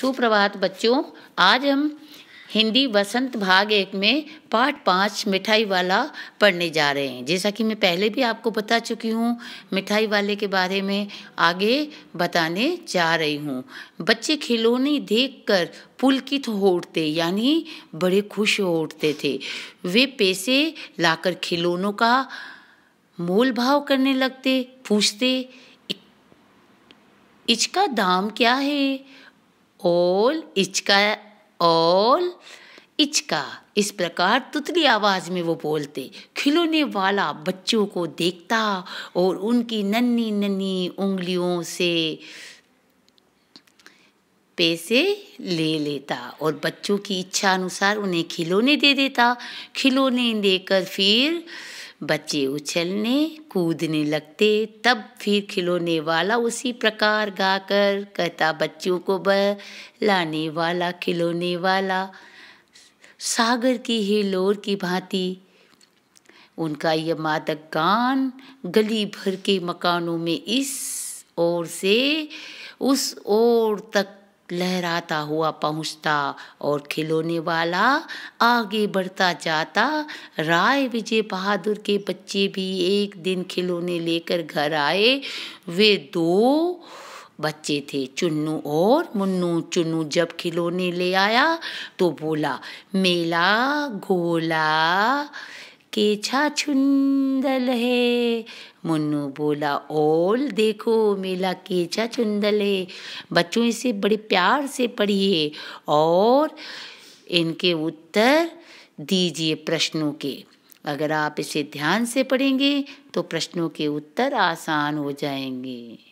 सुप्रभात बच्चों आज हम हिंदी बसंत भाग एक में पार्ट पाँच मिठाई वाला पढ़ने जा रहे हैं जैसा कि मैं पहले भी आपको बता चुकी हूँ मिठाई वाले के बारे में आगे बताने जा रही हूँ बच्चे खिलौने देखकर पुलकित हो उठते यानी बड़े खुश हो उठते थे वे पैसे लाकर खिलौनों का मोल भाव करने लगते पूछते इसका दाम क्या है ओल इचका ओल इचका इस प्रकार तुतली आवाज़ में वो बोलते खिलौने वाला बच्चों को देखता और उनकी नन्नी नन्नी उंगलियों से पैसे ले लेता और बच्चों की इच्छा अनुसार उन्हें खिलौने दे देता खिलौने देकर फिर बच्चे उछलने कूदने लगते तब फिर खिलौने वाला उसी प्रकार गाकर कहता बच्चों को बहलाने वाला खिलौने वाला सागर की लोर की भांति उनका यह मादक गान गली भर के मकानों में इस ओर से उस ओर तक लहराता हुआ पहुंचता और खिलौने वाला आगे बढ़ता जाता राय विजय बहादुर के बच्चे भी एक दिन खिलौने लेकर घर आए वे दो बच्चे थे चुन्नू और मुन्नू चुन्नू जब खिलौने ले आया तो बोला मेला गोला छा चुंदल है मुन्नू बोला ओल देखो मेला केछा छुंदल है बच्चों इसे बड़े प्यार से पढ़िए और इनके उत्तर दीजिए प्रश्नों के अगर आप इसे ध्यान से पढ़ेंगे तो प्रश्नों के उत्तर आसान हो जाएंगे